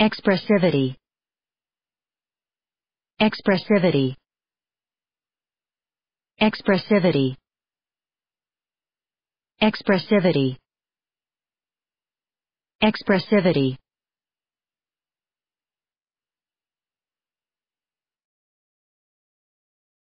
expressivity expressivity expressivity expressivity expressivity